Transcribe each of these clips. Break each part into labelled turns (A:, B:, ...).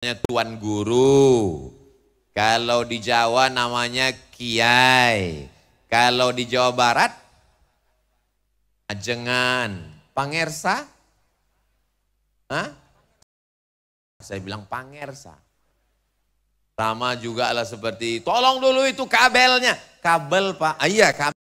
A: namanya Tuan Guru. Kalau di Jawa namanya Kiai. Kalau di Jawa Barat, Ajengan. Pangersa? Hah? Saya bilang Pangersa. Sama juga lah seperti, tolong dulu itu kabelnya. Kabel Pak, ah, iya kabel.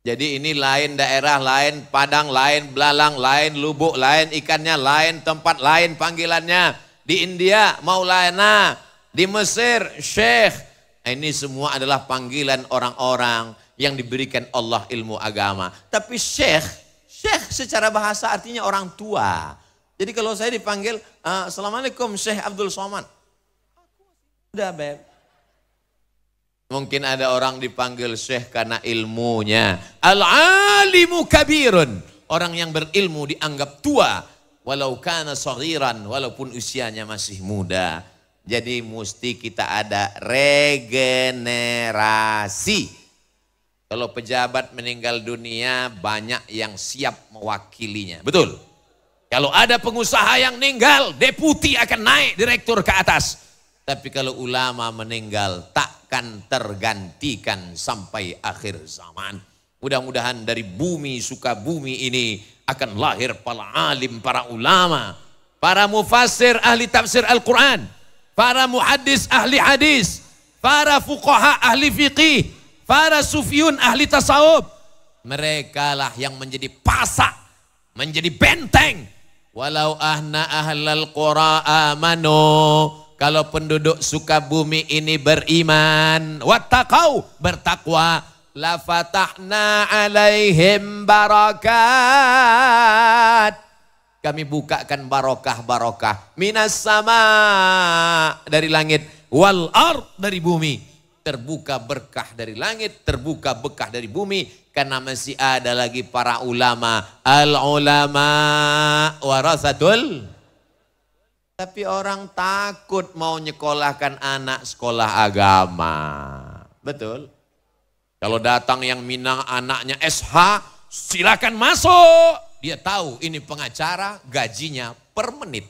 A: Jadi ini lain daerah, lain padang, lain belalang, lain lubuk, lain ikannya, lain tempat, lain panggilannya. Di India, Maulana. Di Mesir, sheikh nah, Ini semua adalah panggilan orang-orang yang diberikan Allah ilmu agama. Tapi sheikh sheikh secara bahasa artinya orang tua. Jadi kalau saya dipanggil, eh, Assalamualaikum sheikh Abdul Somad. Udah, Beb. Mungkin ada orang dipanggil syekh karena ilmunya. Al-alimu kabirun. Orang yang berilmu dianggap tua. Walau kana soriran, walaupun usianya masih muda. Jadi mesti kita ada regenerasi. Kalau pejabat meninggal dunia banyak yang siap mewakilinya. Betul. Kalau ada pengusaha yang meninggal, deputi akan naik direktur ke atas. Tapi kalau ulama meninggal, tak akan tergantikan sampai akhir zaman. Mudah-mudahan dari bumi suka bumi ini akan lahir para alim, para ulama, para mufasir ahli tafsir Al-Quran, para muhadis ahli hadis, para fuqaha ahli fiqih, para sufiun ahli tasawuf. Mereka lah yang menjadi pasak, menjadi benteng. Walau ahna ahlal qura amanu kalau penduduk Sukabumi ini beriman, wattaqau, bertakwa, lafatahna alaihim barakat. Kami bukakan barokah-barokah minas sama dari langit wal ar dari bumi. Terbuka berkah dari langit, terbuka bekah dari bumi karena masih ada lagi para ulama. Al ulama warasatul tapi orang takut mau nyekolahkan anak sekolah agama. Betul? Kalau datang yang minang anaknya SH, silakan masuk. Dia tahu ini pengacara gajinya per menit.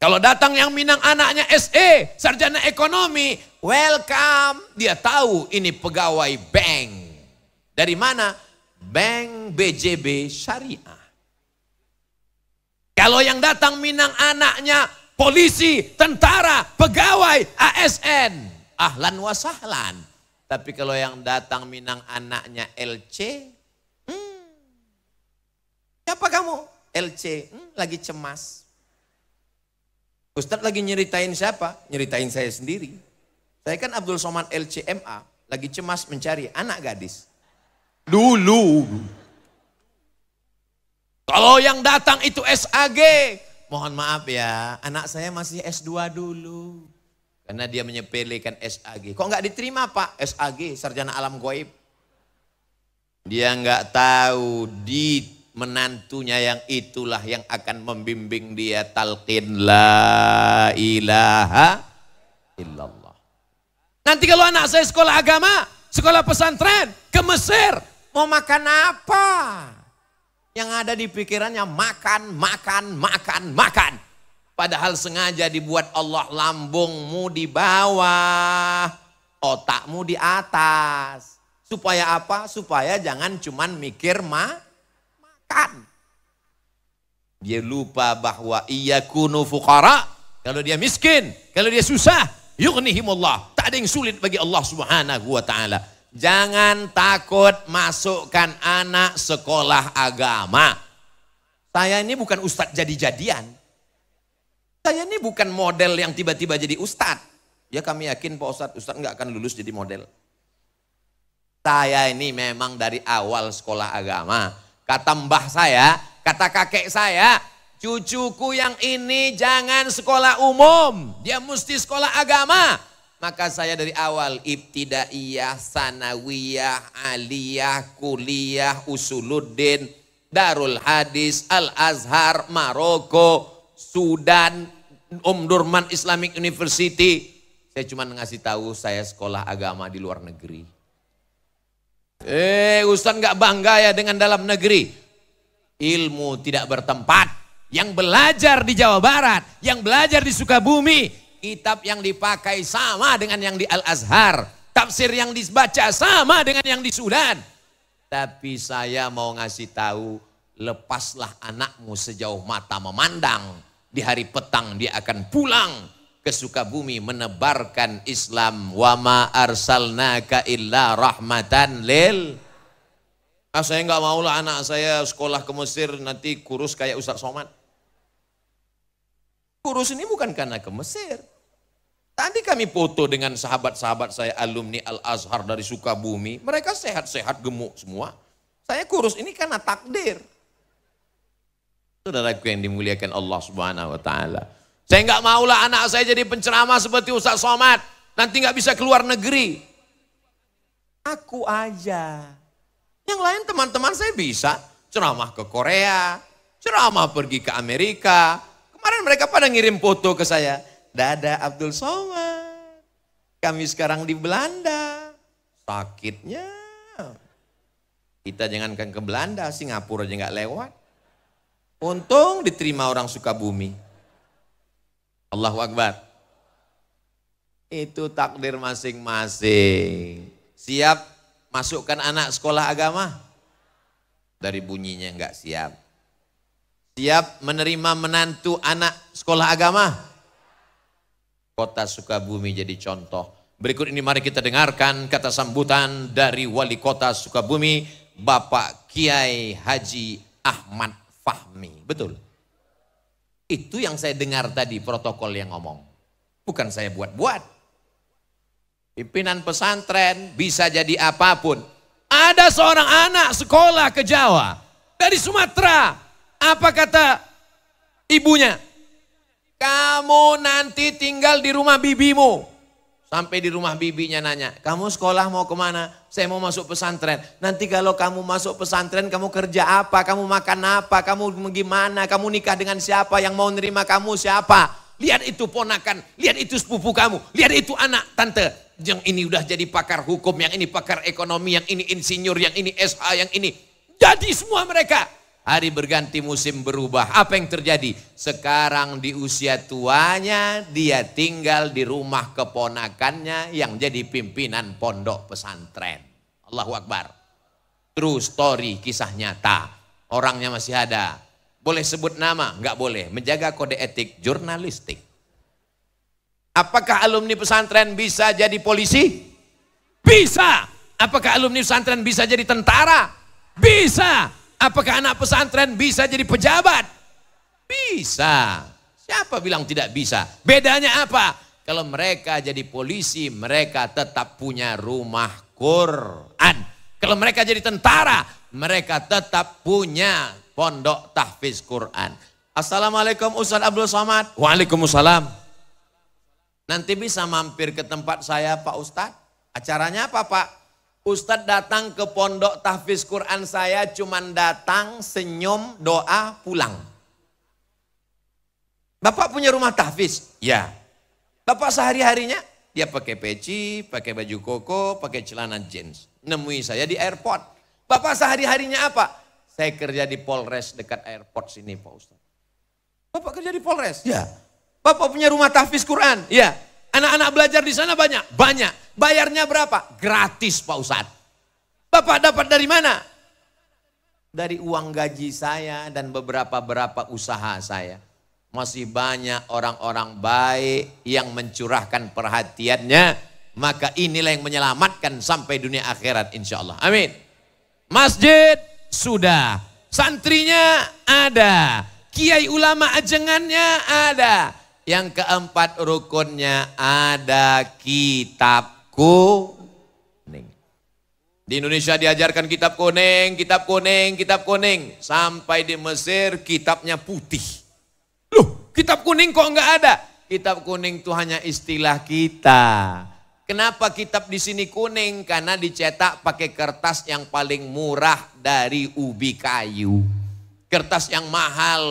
A: Kalau datang yang minang anaknya SE, sarjana ekonomi, welcome. Dia tahu ini pegawai bank. Dari mana? Bank BJB Syariah. Kalau yang datang Minang anaknya polisi, tentara, pegawai, ASN. Ahlan wasahlan. Tapi kalau yang datang Minang anaknya LC, hmm, siapa kamu? LC, hmm, lagi cemas. Ustadz lagi nyeritain siapa? Nyeritain saya sendiri. Saya kan Abdul Somad LCMA, lagi cemas mencari anak gadis. Dulu. Kalau yang datang itu SAG, mohon maaf ya, anak saya masih S2 dulu. Karena dia menyepelekan SAG. Kok nggak diterima Pak? SAG, Sarjana Alam Goib. Dia nggak tahu di menantunya yang itulah yang akan membimbing dia talqin la ilaha illallah. Nanti kalau anak saya sekolah agama, sekolah pesantren, ke Mesir, mau makan apa? yang ada di pikirannya makan, makan, makan, makan. Padahal sengaja dibuat Allah lambungmu di bawah, otakmu di atas. Supaya apa? Supaya jangan cuman mikir ma makan. Dia lupa bahwa ia kunu fukara. Kalau dia miskin, kalau dia susah, yuk nihimullah. Tak ada yang sulit bagi Allah subhanahu wa ta'ala. Jangan takut masukkan anak sekolah agama. Saya ini bukan ustadz jadi-jadian. Saya ini bukan model yang tiba-tiba jadi ustadz. Ya kami yakin Pak Ustadz, Ustadz nggak akan lulus jadi model. Saya ini memang dari awal sekolah agama. Kata mbah saya, kata kakek saya, cucuku yang ini jangan sekolah umum. Dia mesti sekolah agama maka saya dari awal ibtidaiyah, sanawiyah, aliyah, kuliah, usuluddin, Darul Hadis, Al-Azhar, Maroko, Sudan, Umdurman Islamic University. Saya cuma ngasih tahu saya sekolah agama di luar negeri. Eh, Ustaz nggak bangga ya dengan dalam negeri. Ilmu tidak bertempat. Yang belajar di Jawa Barat, yang belajar di Sukabumi, kitab yang dipakai sama dengan yang di Al-Azhar. Tafsir yang dibaca sama dengan yang di Sudan. Tapi saya mau ngasih tahu, lepaslah anakmu sejauh mata memandang. Di hari petang dia akan pulang ke Sukabumi menebarkan Islam. Wama arsalnaka illa rahmatan lil. Ah, saya nggak mau lah anak saya sekolah ke Mesir nanti kurus kayak Ustaz Somad. Kurus ini bukan karena ke Mesir. Tadi kami foto dengan sahabat-sahabat saya alumni Al-Azhar dari Sukabumi. Mereka sehat-sehat gemuk semua. Saya kurus ini karena takdir. Saudaraku yang dimuliakan Allah Subhanahu wa taala. Saya nggak lah anak saya jadi penceramah seperti Ustaz Somad. Nanti nggak bisa keluar negeri. Aku aja. Yang lain teman-teman saya bisa ceramah ke Korea, ceramah pergi ke Amerika. Kemarin mereka pada ngirim foto ke saya. Dada Abdul Somad. Kami sekarang di Belanda. Sakitnya. Kita jangankan ke Belanda, Singapura aja nggak lewat. Untung diterima orang Sukabumi. Allahu Akbar. Itu takdir masing-masing. Siap masukkan anak sekolah agama? Dari bunyinya nggak siap. Siap menerima menantu anak sekolah agama? kota Sukabumi jadi contoh. Berikut ini mari kita dengarkan kata sambutan dari wali kota Sukabumi, Bapak Kiai Haji Ahmad Fahmi. Betul. Itu yang saya dengar tadi protokol yang ngomong. Bukan saya buat-buat. Pimpinan pesantren bisa jadi apapun. Ada seorang anak sekolah ke Jawa dari Sumatera. Apa kata ibunya? Kamu nanti tinggal di rumah bibimu. Sampai di rumah bibinya nanya, kamu sekolah mau kemana? Saya mau masuk pesantren. Nanti kalau kamu masuk pesantren, kamu kerja apa? Kamu makan apa? Kamu gimana? Kamu nikah dengan siapa? Yang mau nerima kamu siapa? Lihat itu ponakan, lihat itu sepupu kamu, lihat itu anak tante. Yang ini udah jadi pakar hukum, yang ini pakar ekonomi, yang ini insinyur, yang ini SH, yang ini. Jadi semua mereka Hari berganti musim berubah. Apa yang terjadi? Sekarang di usia tuanya dia tinggal di rumah keponakannya yang jadi pimpinan pondok pesantren. Allahu Akbar. True story, kisah nyata. Orangnya masih ada. Boleh sebut nama? Enggak boleh. Menjaga kode etik jurnalistik. Apakah alumni pesantren bisa jadi polisi? Bisa. Apakah alumni pesantren bisa jadi tentara? Bisa. Apakah anak pesantren bisa jadi pejabat? Bisa. Siapa bilang tidak bisa? Bedanya apa? Kalau mereka jadi polisi, mereka tetap punya rumah Quran. Kalau mereka jadi tentara, mereka tetap punya pondok tahfiz Quran. Assalamualaikum Ustaz Abdul Somad. Waalaikumsalam. Nanti bisa mampir ke tempat saya Pak Ustadz? Acaranya apa Pak? Ustadz datang ke pondok tahfiz Quran saya cuman datang, senyum, doa, pulang. Bapak punya rumah tahfiz? Ya. Bapak sehari-harinya? Dia pakai peci, pakai baju koko, pakai celana jeans. Nemui saya di airport. Bapak sehari-harinya apa? Saya kerja di Polres dekat airport sini Pak Ustadz. Bapak kerja di Polres? Ya. Bapak punya rumah tahfiz Quran? Ya. Anak-anak belajar di sana banyak? Banyak. Bayarnya berapa? Gratis Pak Ustadz. Bapak dapat dari mana? Dari uang gaji saya dan beberapa-berapa usaha saya. Masih banyak orang-orang baik yang mencurahkan perhatiannya. Maka inilah yang menyelamatkan sampai dunia akhirat insya Allah. Amin. Masjid sudah. Santrinya ada. Kiai ulama ajengannya ada yang keempat rukunnya ada kitab kuning. Di Indonesia diajarkan kitab kuning, kitab kuning, kitab kuning. Sampai di Mesir kitabnya putih. Loh, kitab kuning kok enggak ada? Kitab kuning itu hanya istilah kita. Kenapa kitab di sini kuning? Karena dicetak pakai kertas yang paling murah dari ubi kayu. Kertas yang mahal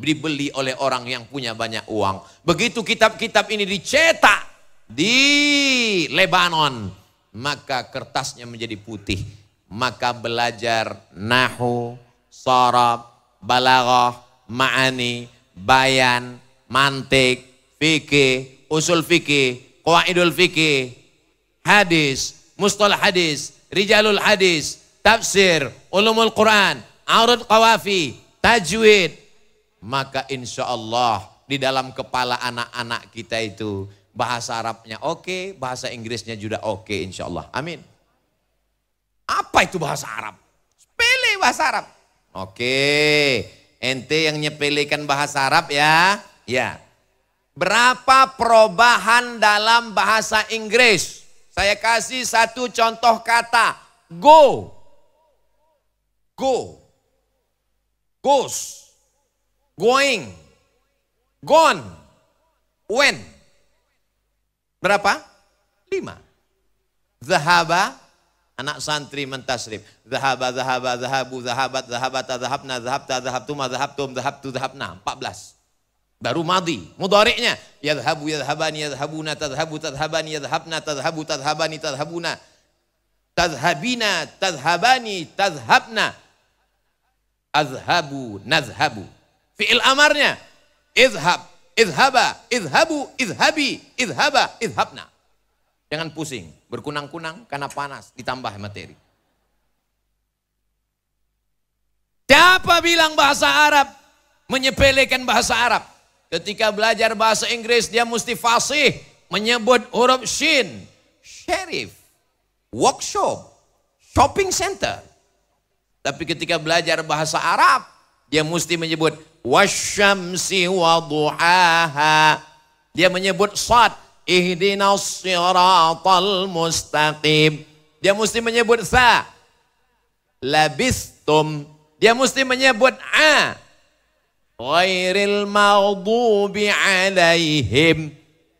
A: dibeli oleh orang yang punya banyak uang. Begitu kitab-kitab ini dicetak di Lebanon, maka kertasnya menjadi putih. Maka belajar nahu, sorab, balaghah, ma'ani, bayan, mantik, fikih, usul fikih, qaidul fikih, hadis, mustalah hadis, rijalul hadis, tafsir, ulumul Quran, Arud kawafi, tajwid. Maka insya Allah di dalam kepala anak-anak kita itu bahasa Arabnya oke, okay, bahasa Inggrisnya juga oke okay, insya Allah. Amin. Apa itu bahasa Arab? Sepele bahasa Arab. Oke, okay. ente yang nyepelekan bahasa Arab ya. Ya. Berapa perubahan dalam bahasa Inggris? Saya kasih satu contoh kata. Go. Go goes, going, gone, when. Berapa? Lima. Zahaba, anak santri mentasrif. Zahaba, zahaba, zahabu, zahabat, zahabata, zahabna, zahabta, zahabtuma, zahabtum, zahabtu, zahabna. Empat belas. Baru madi. Mudariknya. Yadhabu, yadhabani, yadhabuna, tadhabu, tadhabani, yadhabna, tadhabu, tadhabani, tadhabuna. Tadhabina, tadhabani, tadhabna. Azhabu, nazhabu. Fi'il amarnya. Izhab, izhaba, izhabu, izhabi, izhaba, izhabna. Jangan pusing, berkunang-kunang karena panas, ditambah materi. Siapa bilang bahasa Arab? Menyepelekan bahasa Arab. Ketika belajar bahasa Inggris, dia mesti fasih. Menyebut huruf shin. Sheriff. Workshop. Shopping center tapi ketika belajar bahasa Arab, dia mesti menyebut wasyamsi wa duhaha. Dia menyebut sad, ihdinas siratal mustaqim. Dia mesti menyebut sa, labistum. Dia mesti menyebut a, ghairil maghdubi alaihim.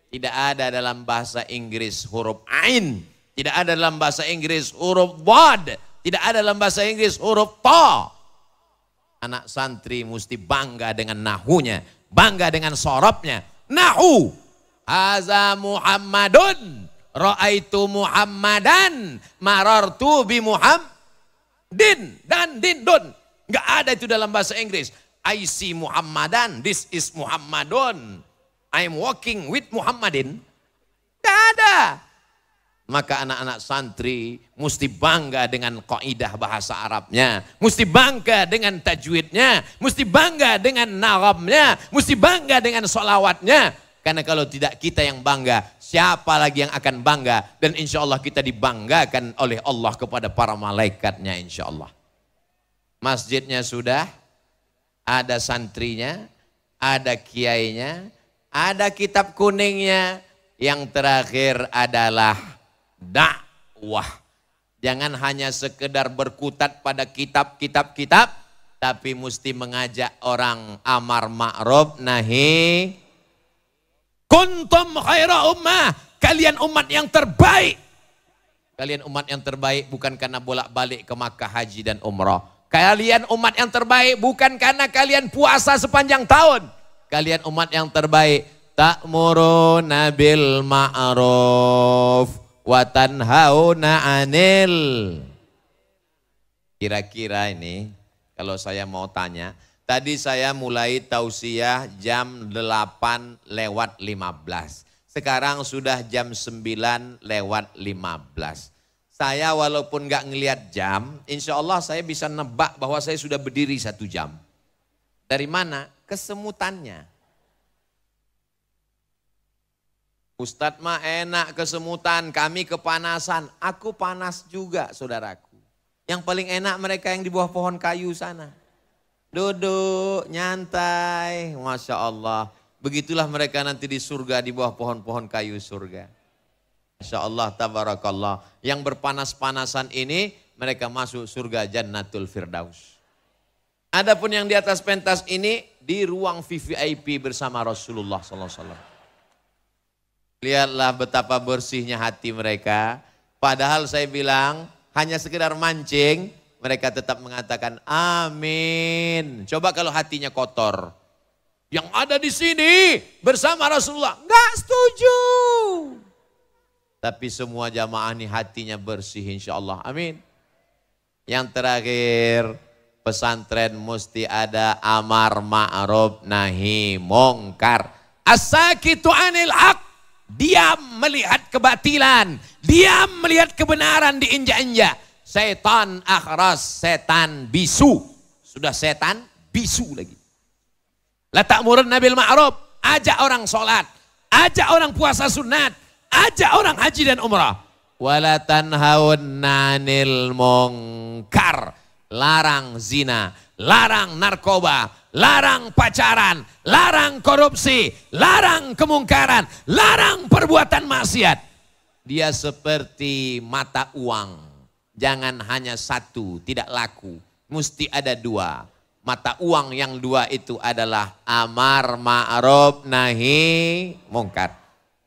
A: Tidak ada dalam bahasa Inggris huruf ain. Tidak ada dalam bahasa Inggris huruf wad tidak ada dalam bahasa Inggris huruf to. Anak santri mesti bangga dengan nahunya, bangga dengan sorobnya. Nahu. Haza Muhammadun. Ra'aitu Muhammadan. Marartu bi Muhammadin dan din dun. Gak ada itu dalam bahasa Inggris. I see Muhammadan. This is Muhammadun. I'm walking with Muhammadin maka anak-anak santri mesti bangga dengan kaidah bahasa Arabnya, mesti bangga dengan tajwidnya, mesti bangga dengan naramnya, mesti bangga dengan solawatnya. Karena kalau tidak kita yang bangga, siapa lagi yang akan bangga? Dan insya Allah kita dibanggakan oleh Allah kepada para malaikatnya insya Allah. Masjidnya sudah, ada santrinya, ada kiainya, ada kitab kuningnya, yang terakhir adalah dakwah. Jangan hanya sekedar berkutat pada kitab-kitab-kitab, tapi mesti mengajak orang amar ma'ruf nahi. Kuntum khaira ummah, kalian umat yang terbaik. Kalian umat yang terbaik bukan karena bolak-balik ke Makkah haji dan umrah. Kalian umat yang terbaik bukan karena kalian puasa sepanjang tahun. Kalian umat yang terbaik. moro nabil ma'ruf hau na anil. Kira-kira ini kalau saya mau tanya, tadi saya mulai tausiah jam 8 lewat 15. Sekarang sudah jam 9 lewat 15 saya walaupun nggak ngelihat jam, insya Allah saya bisa nebak bahwa saya sudah berdiri satu jam. Dari mana? Kesemutannya. Ustadz mah enak kesemutan, kami kepanasan. Aku panas juga saudaraku. Yang paling enak mereka yang di bawah pohon kayu sana. Duduk, nyantai, Masya Allah. Begitulah mereka nanti di surga, di bawah pohon-pohon kayu surga. Masya Allah, tabarakallah. Yang berpanas-panasan ini, mereka masuk surga jannatul firdaus. Adapun yang di atas pentas ini, di ruang VVIP bersama Rasulullah SAW. Lihatlah betapa bersihnya hati mereka. Padahal saya bilang hanya sekedar mancing, mereka tetap mengatakan amin. Coba kalau hatinya kotor. Yang ada di sini bersama Rasulullah, nggak setuju. Tapi semua jamaah ini hatinya bersih insya Allah. Amin. Yang terakhir, pesantren mesti ada amar ma'ruf nahi mongkar. Asakitu anil ak dia melihat kebatilan, dia melihat kebenaran diinjak-injak. Setan akhras, setan bisu. Sudah setan bisu lagi. Letak murun nabil ma'ruf, ajak orang sholat, ajak orang puasa sunat, ajak orang haji dan umrah. Walatan nanil mongkar, larang zina, larang narkoba, larang pacaran, larang korupsi, larang kemungkaran, larang perbuatan maksiat. Dia seperti mata uang. Jangan hanya satu, tidak laku. Mesti ada dua. Mata uang yang dua itu adalah amar ma'ruf nahi mungkar.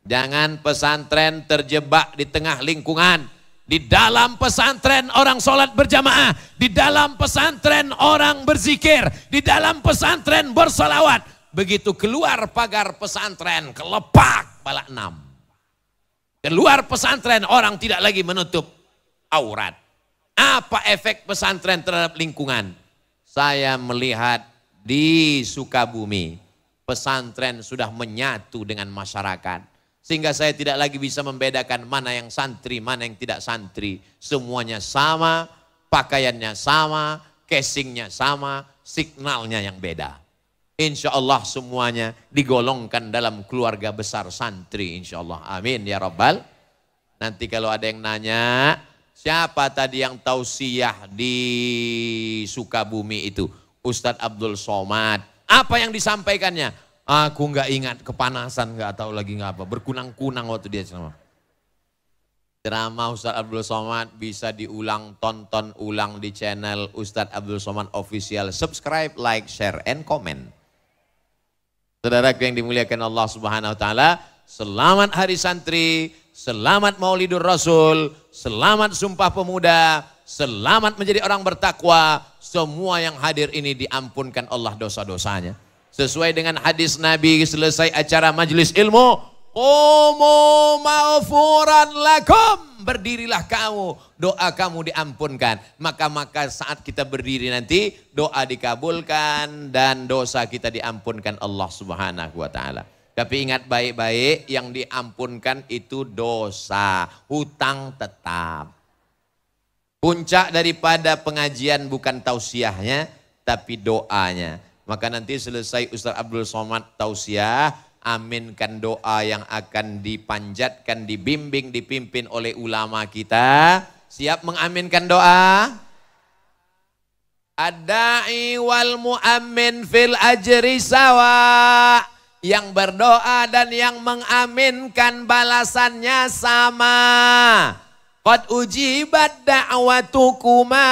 A: Jangan pesantren terjebak di tengah lingkungan di dalam pesantren orang sholat berjamaah. Di dalam pesantren orang berzikir. Di dalam pesantren bersolawat. Begitu keluar pagar pesantren, kelepak balak enam. Keluar pesantren orang tidak lagi menutup aurat. Apa efek pesantren terhadap lingkungan? Saya melihat di Sukabumi, pesantren sudah menyatu dengan masyarakat sehingga saya tidak lagi bisa membedakan mana yang santri, mana yang tidak santri. Semuanya sama, pakaiannya sama, casingnya sama, signalnya yang beda. Insya Allah semuanya digolongkan dalam keluarga besar santri. Insya Allah. Amin ya Rabbal. Nanti kalau ada yang nanya, siapa tadi yang tausiah di Sukabumi itu? Ustadz Abdul Somad. Apa yang disampaikannya? Aku nggak ingat kepanasan nggak tahu lagi nggak apa. Berkunang-kunang waktu dia ceramah. Ceramah Ustadz Abdul Somad bisa diulang, tonton ulang di channel Ustadz Abdul Somad Official. Subscribe, like, share, and comment. Saudara yang dimuliakan Allah Subhanahu Wa Taala, selamat Hari Santri, selamat Maulidur Rasul, selamat Sumpah Pemuda, selamat menjadi orang bertakwa. Semua yang hadir ini diampunkan Allah dosa-dosanya. Sesuai dengan hadis Nabi selesai acara majelis ilmu, Umu maufuran lakum. Berdirilah kamu, doa kamu diampunkan. Maka maka saat kita berdiri nanti, doa dikabulkan dan dosa kita diampunkan Allah Subhanahu wa taala. Tapi ingat baik-baik yang diampunkan itu dosa, hutang tetap. Puncak daripada pengajian bukan tausiahnya, tapi doanya. Maka nanti selesai Ustaz Abdul Somad tausiah, aminkan doa yang akan dipanjatkan, dibimbing, dipimpin oleh ulama kita. Siap mengaminkan doa? Ad-da'i wal mu'ammin fil ajri sawa. Yang berdoa dan yang mengaminkan balasannya sama. Qad ujibat da'watukuma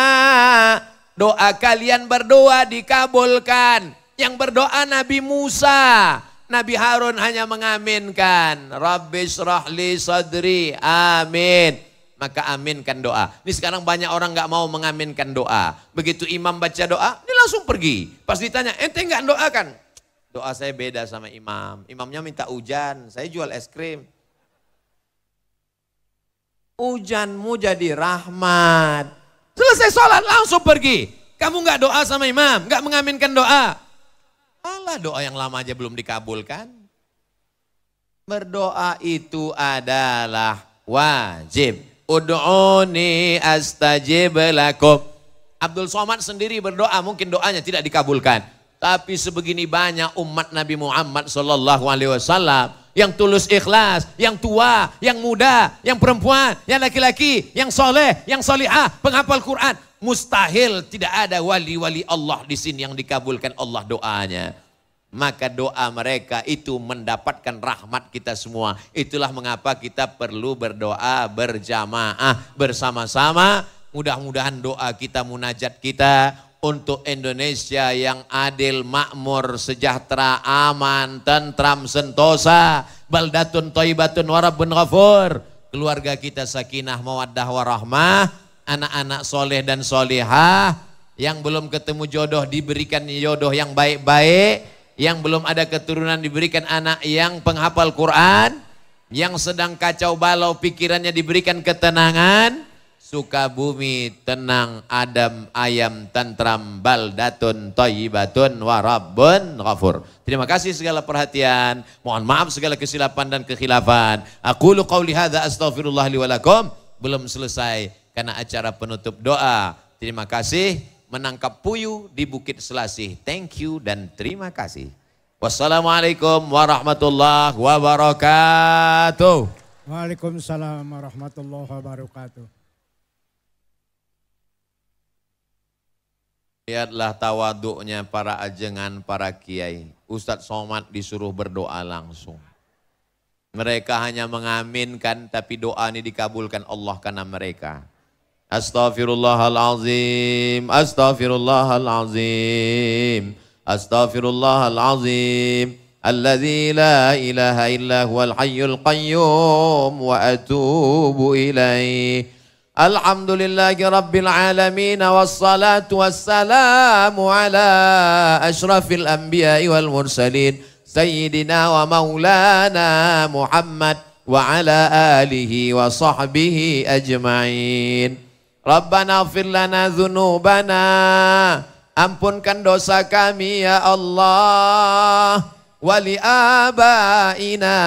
A: Doa kalian berdoa dikabulkan. Yang berdoa Nabi Musa. Nabi Harun hanya mengaminkan. Rabbi syrahli sadri. Amin. Maka aminkan doa. Ini sekarang banyak orang nggak mau mengaminkan doa. Begitu imam baca doa, dia langsung pergi. Pas ditanya, ente nggak doakan? Doa saya beda sama imam. Imamnya minta hujan, saya jual es krim. Hujanmu jadi rahmat. Selesai sholat langsung pergi. Kamu nggak doa sama imam, nggak mengaminkan doa. Allah doa yang lama aja belum dikabulkan. Berdoa itu adalah wajib. Ud'uni astajib lakum. Abdul Somad sendiri berdoa, mungkin doanya tidak dikabulkan. Tapi sebegini banyak umat Nabi Muhammad Shallallahu Alaihi Wasallam yang tulus ikhlas, yang tua, yang muda, yang perempuan, yang laki-laki, yang soleh, yang solihah, penghafal Quran. Mustahil tidak ada wali-wali Allah di sini yang dikabulkan Allah doanya. Maka doa mereka itu mendapatkan rahmat kita semua. Itulah mengapa kita perlu berdoa berjamaah bersama-sama. Mudah-mudahan doa kita, munajat kita, untuk Indonesia yang adil, makmur, sejahtera, aman, tentram, sentosa, baldatun toibatun warabun ghafur. Keluarga kita sakinah, mawaddah, warahmah, anak-anak soleh dan solehah, yang belum ketemu jodoh diberikan jodoh yang baik-baik, yang belum ada keturunan diberikan anak yang penghafal Quran, yang sedang kacau balau pikirannya diberikan ketenangan, suka bumi tenang adam ayam tentram baldatun toyibatun warabun ghafur. Terima kasih segala perhatian. Mohon maaf segala kesilapan dan kekhilafan. Aku lu lihada astaghfirullah liwalakum. Belum selesai karena acara penutup doa. Terima kasih menangkap puyuh di Bukit Selasih. Thank you dan terima kasih. Wassalamualaikum warahmatullahi wabarakatuh. Waalaikumsalam warahmatullahi wabarakatuh. Lihatlah tawaduknya para ajengan, para kiai. Ustadz Somad disuruh berdoa langsung. Mereka hanya mengaminkan tapi doa ini dikabulkan Allah karena mereka. Astaghfirullahalazim, astaghfirullahalazim, astaghfirullahalazim. Alladzi la ilaha illa huwal hayyul qayyum wa atubu ilaihi. الحمد لله رب العالمين والصلاة والسلام على أشرف الأنبياء والمرسلين سيدنا ومولانا محمد وعلى آله وصحبه أجمعين ربنا اغفر لنا ذنوبنا Ampunkan dosa kami ya Allah Wali abaina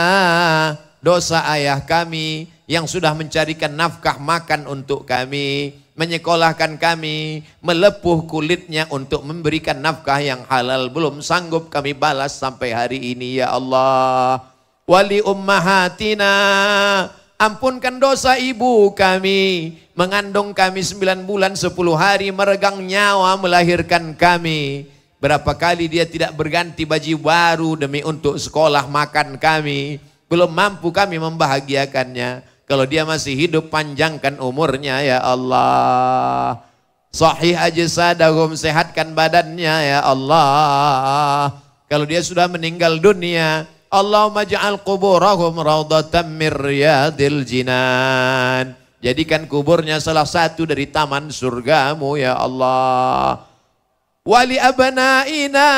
A: Dosa ayah kami yang sudah mencarikan nafkah makan untuk kami, menyekolahkan kami, melepuh kulitnya untuk memberikan nafkah yang halal. Belum sanggup kami balas sampai hari ini ya Allah. Wali ummahatina, ampunkan dosa ibu kami, mengandung kami sembilan bulan sepuluh hari, meregang nyawa melahirkan kami. Berapa kali dia tidak berganti baju baru demi untuk sekolah makan kami. Belum mampu kami membahagiakannya. Kalau dia masih hidup panjangkan umurnya ya Allah. Sahih ajsadahum sehatkan badannya ya Allah. Kalau dia sudah meninggal dunia, Allahumma ja'al kuburahum raudatan min riyadil jinan. Jadikan kuburnya salah satu dari taman surgamu ya Allah. Wali abnaina,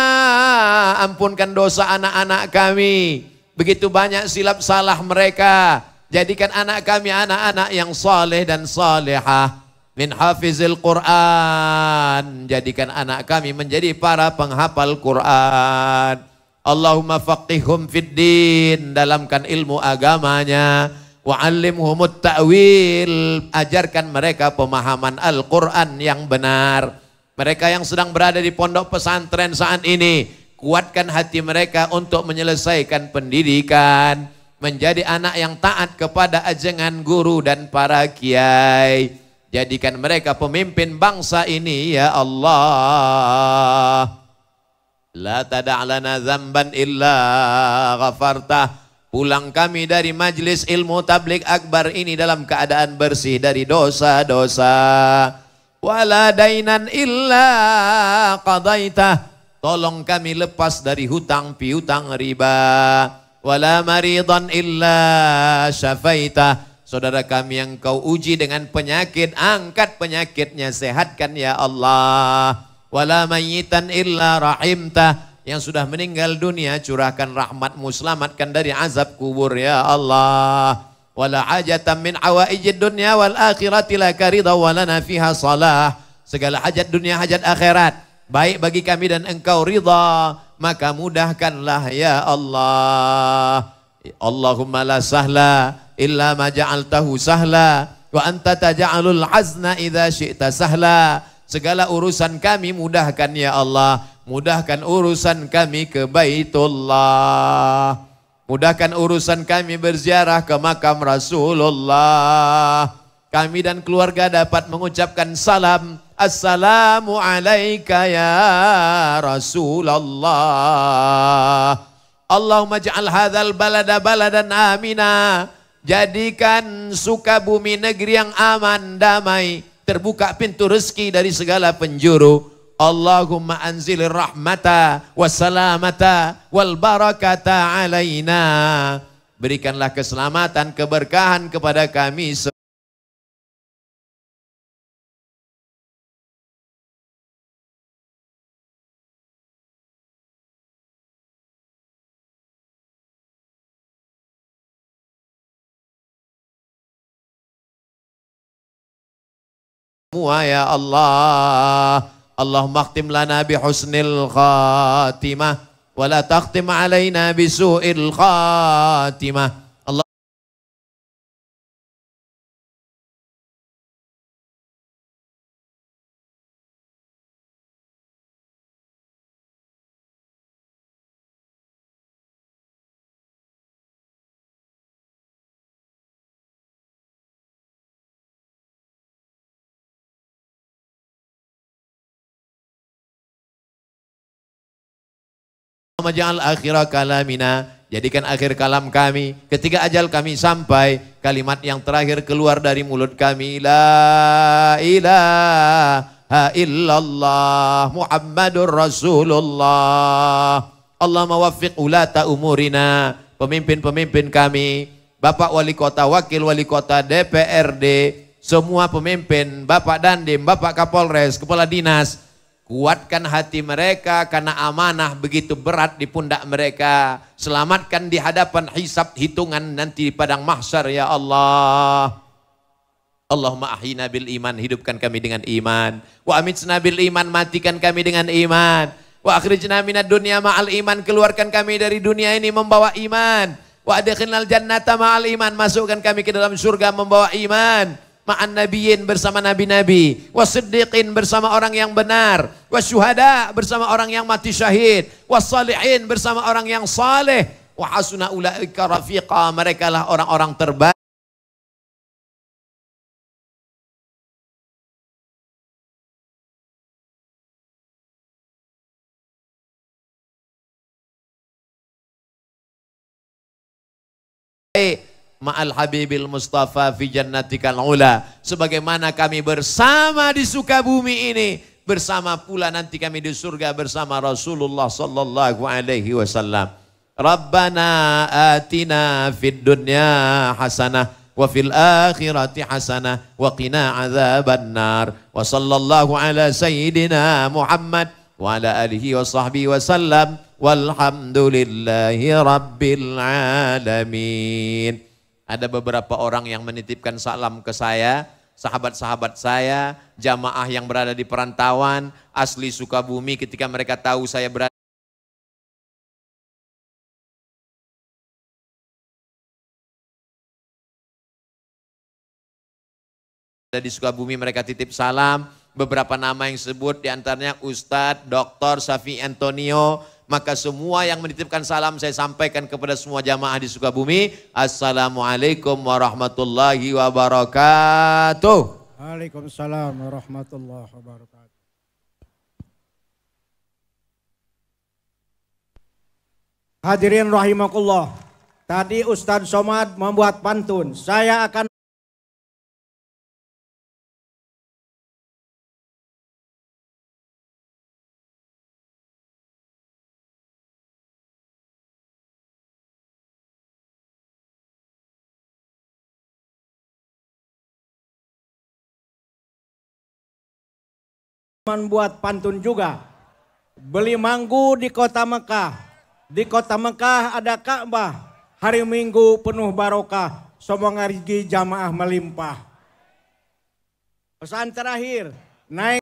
A: ampunkan dosa anak-anak kami. Begitu banyak silap salah mereka. Jadikan anak kami anak-anak yang saleh dan salehah. Min hafizil Quran. Jadikan anak kami menjadi para penghafal Quran. Allahumma faqihhum fid din. Dalamkan ilmu agamanya. Wa'allimhumut ta'wil. Ajarkan mereka pemahaman Al-Quran yang benar. Mereka yang sedang berada di pondok pesantren saat ini. Kuatkan hati mereka untuk menyelesaikan pendidikan menjadi anak yang taat kepada ajengan guru dan para kiai. Jadikan mereka pemimpin bangsa ini ya Allah. La tada'lana zamban illa ghafartah. Pulang kami dari majlis ilmu tablik akbar ini dalam keadaan bersih dari dosa-dosa. Wala dainan illa qadaitah. Tolong kami lepas dari hutang piutang riba wala maridan illa syafaitah. Saudara kami yang kau uji dengan penyakit, angkat penyakitnya, sehatkan ya Allah. Wala mayitan illa rahimta, Yang sudah meninggal dunia, curahkan rahmatmu, selamatkan dari azab kubur ya Allah. Wala hajatan min awaijid dunya wal akhirati laka ridha walana fiha salah. Segala hajat dunia, hajat akhirat. Baik bagi kami dan engkau ridha maka mudahkanlah ya Allah. Allahumma la sahla illa ma ja'altahu sahla wa anta taj'alul azna idza syi'ta sahla. Segala urusan kami mudahkan ya Allah. Mudahkan urusan kami ke Baitullah. Mudahkan urusan kami berziarah ke makam Rasulullah. Kami dan keluarga dapat mengucapkan salam. Assalamu alaika ya Rasulullah. Allahumma ja'al hadzal balada baladan amina. Jadikan suka bumi negeri yang aman, damai. Terbuka pintu rezeki dari segala penjuru. Allahumma anzil rahmata wassalamata wal barakata alaina. Berikanlah keselamatan, keberkahan kepada kami semua ya Allah. Allahumma akhtim lana bihusnil khatimah. Wa la takhtim alaina bisu'il khatimah. Majal akhirah kalamina Jadikan akhir kalam kami ketika ajal kami sampai kalimat yang terakhir keluar dari mulut kami la ilaha illallah Muhammadur Rasulullah Allah mawaffiq ulata umurina pemimpin-pemimpin kami Bapak Wali Kota, Wakil Wali Kota, DPRD, semua pemimpin, Bapak Dandim, Bapak Kapolres, Kepala Dinas, Kuatkan hati mereka karena amanah begitu berat di pundak mereka. Selamatkan di hadapan hisab hitungan nanti di padang mahsyar ya Allah. Allahumma ahina bil iman, hidupkan kami dengan iman. Wa amitsna bil iman, matikan kami dengan iman. Wa akhrijna minad dunya ma'al iman, keluarkan kami dari dunia ini membawa iman. Wa adkhilnal jannata ma'al iman, masukkan kami ke dalam surga membawa iman ma'an nabiyyin bersama nabi-nabi, wasiddiqin bersama orang yang benar, wasyuhada bersama orang yang mati syahid, wasalihin bersama orang yang saleh, wa hasuna ulaika rafiqa, mereka lah orang-orang terbaik. ma'al habibil mustafa fi jannatikal ula. Sebagaimana kami bersama di sukabumi ini, bersama pula nanti kami di surga bersama Rasulullah sallallahu alaihi wasallam. Rabbana atina fid dunya hasanah wa fil akhirati hasanah wa qina nar Wa sallallahu ala sayyidina Muhammad wa ala alihi wa sahbihi wa sallam. walhamdulillahi rabbil alamin. Ada beberapa orang yang menitipkan salam ke saya, sahabat-sahabat saya, jamaah yang berada di perantauan, asli Sukabumi ketika mereka tahu saya berada di Sukabumi mereka titip salam beberapa nama yang disebut diantaranya Ustadz Dr. Safi Antonio maka semua yang menitipkan salam saya sampaikan kepada semua jamaah di Sukabumi. Assalamualaikum warahmatullahi wabarakatuh. Waalaikumsalam warahmatullahi wabarakatuh. Hadirin rahimakullah. Tadi Ustaz Somad membuat pantun. Saya akan buat pantun juga. Beli manggu di kota Mekah. Di kota Mekah ada Ka'bah. Hari Minggu penuh barokah. semua rezeki jamaah melimpah. Pesan terakhir, naik